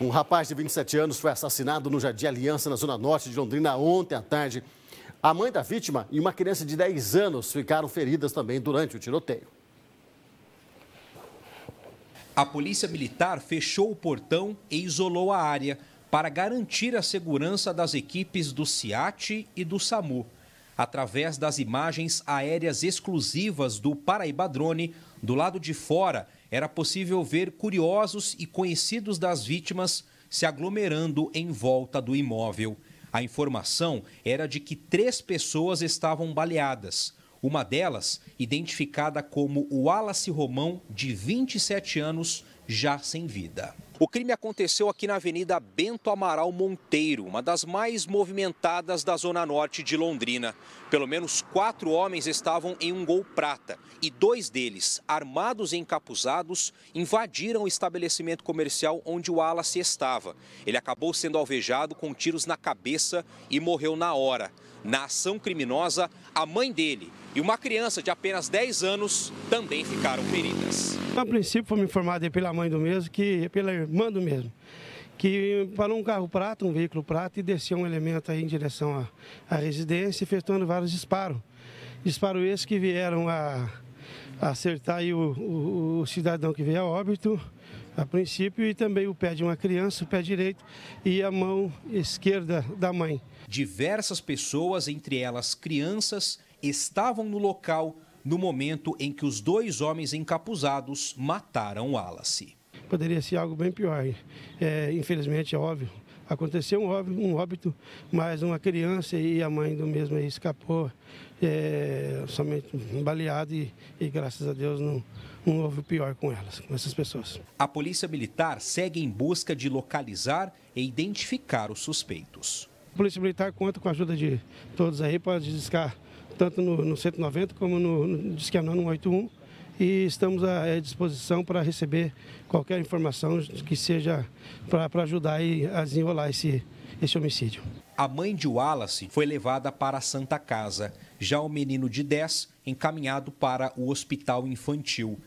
Um rapaz de 27 anos foi assassinado no Jardim Aliança, na Zona Norte de Londrina, ontem à tarde. A mãe da vítima e uma criança de 10 anos ficaram feridas também durante o tiroteio. A polícia militar fechou o portão e isolou a área para garantir a segurança das equipes do CIAT e do SAMU. Através das imagens aéreas exclusivas do Paraíba Drone, do lado de fora, era possível ver curiosos e conhecidos das vítimas se aglomerando em volta do imóvel. A informação era de que três pessoas estavam baleadas. Uma delas, identificada como o Wallace Romão, de 27 anos, já sem vida. O crime aconteceu aqui na Avenida Bento Amaral Monteiro, uma das mais movimentadas da Zona Norte de Londrina. Pelo menos quatro homens estavam em um gol prata e dois deles, armados e encapuzados, invadiram o estabelecimento comercial onde o Wallace estava. Ele acabou sendo alvejado com tiros na cabeça e morreu na hora. Na ação criminosa, a mãe dele e uma criança de apenas 10 anos também ficaram feridas. A princípio, foi me informado pela mãe do mesmo que pela irmã mando mesmo. Que parou um carro prata, um veículo prata, e desceu um elemento aí em direção à, à residência, efetuando vários disparos. Disparos esses que vieram a, a acertar aí o, o, o cidadão que veio a óbito, a princípio, e também o pé de uma criança, o pé direito e a mão esquerda da mãe. Diversas pessoas, entre elas crianças, estavam no local no momento em que os dois homens encapuzados mataram Wallace poderia ser algo bem pior. É, infelizmente, é óbvio. Aconteceu um óbito, um óbito, mas uma criança e a mãe do mesmo escapou, é, somente baleada e, e, graças a Deus não, não houve pior com elas, com essas pessoas. A Polícia Militar segue em busca de localizar e identificar os suspeitos. A Polícia Militar conta com a ajuda de todos aí para desiscar tanto no, no 190 como no, no Disque é e estamos à disposição para receber qualquer informação que seja para ajudar a desenrolar esse, esse homicídio. A mãe de Wallace foi levada para a Santa Casa, já o menino de 10 encaminhado para o hospital infantil.